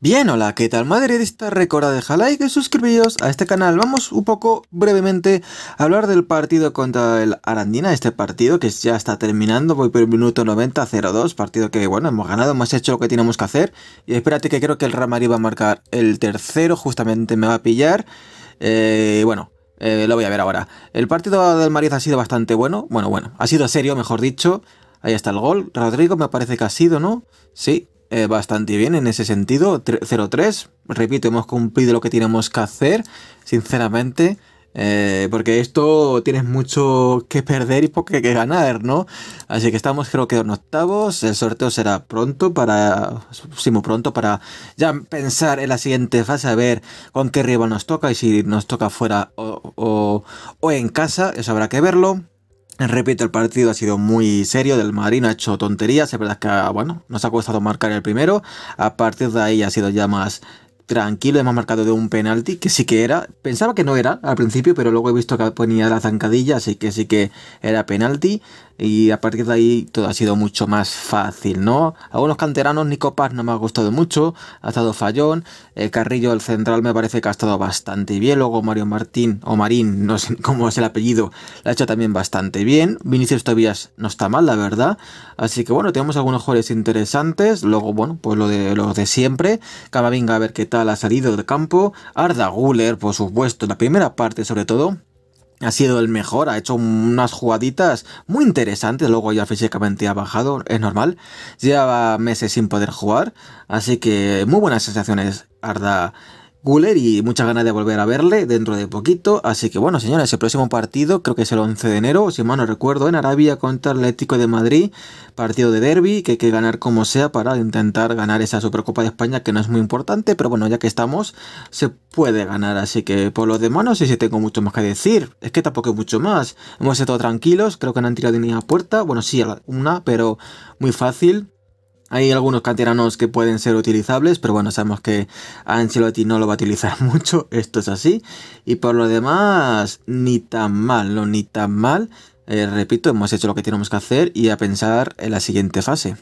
Bien, hola, ¿qué tal? Madre de esta deja like y suscribiros a este canal. Vamos un poco brevemente a hablar del partido contra el Arandina, este partido que ya está terminando, voy por el minuto 90-02, partido que, bueno, hemos ganado, hemos hecho lo que tenemos que hacer. Y espérate que creo que el Ramari va a marcar el tercero, justamente me va a pillar. Eh, bueno, eh, lo voy a ver ahora. El partido del Mariz ha sido bastante bueno, bueno, bueno, ha sido serio, mejor dicho. Ahí está el gol. Rodrigo me parece que ha sido, ¿no? Sí, eh, bastante bien en ese sentido. 0-3, repito, hemos cumplido lo que tenemos que hacer, sinceramente. Eh, porque esto tienes mucho que perder y poco que ganar, ¿no? Así que estamos creo que en octavos. El sorteo será pronto para. pronto para ya pensar en la siguiente fase, a ver con qué rival nos toca y si nos toca fuera o en casa, eso habrá que verlo. Repito, el partido ha sido muy serio del Madrid, ha hecho tonterías, es verdad que ah, bueno, nos ha costado marcar el primero, a partir de ahí ha sido ya más tranquilo, hemos marcado de un penalti, que sí que era, pensaba que no era al principio, pero luego he visto que ponía la zancadilla, así que sí que era penalti y a partir de ahí todo ha sido mucho más fácil, ¿no? Algunos canteranos, ni copas no me ha gustado mucho, ha estado fallón, El Carrillo el central me parece que ha estado bastante bien, luego Mario Martín o Marín, no sé cómo es el apellido, la ha hecho también bastante bien, Vinicius Tobias no está mal, la verdad, así que bueno, tenemos algunos jugadores interesantes, luego bueno, pues lo de, lo de siempre, Camavinga a ver qué tal ha salido de campo, Arda Guller, por supuesto, la primera parte sobre todo, ha sido el mejor, ha hecho unas jugaditas muy interesantes, luego ya físicamente ha bajado, es normal, Llevaba meses sin poder jugar, así que muy buenas sensaciones Arda Guler y muchas ganas de volver a verle dentro de poquito. Así que bueno, señores, el próximo partido creo que es el 11 de enero, si mal no recuerdo, en Arabia contra el Atlético de Madrid, partido de derby que hay que ganar como sea para intentar ganar esa Supercopa de España que no es muy importante, pero bueno, ya que estamos, se puede ganar. Así que por lo demás no sé si tengo mucho más que decir, es que tampoco mucho más. Hemos estado tranquilos, creo que no han tirado ni a puerta, bueno, sí, una, pero muy fácil hay algunos canteranos que pueden ser utilizables, pero bueno, sabemos que Ancelotti no lo va a utilizar mucho, esto es así. Y por lo demás, ni tan mal, no, ni tan mal. Eh, repito, hemos hecho lo que tenemos que hacer y a pensar en la siguiente fase.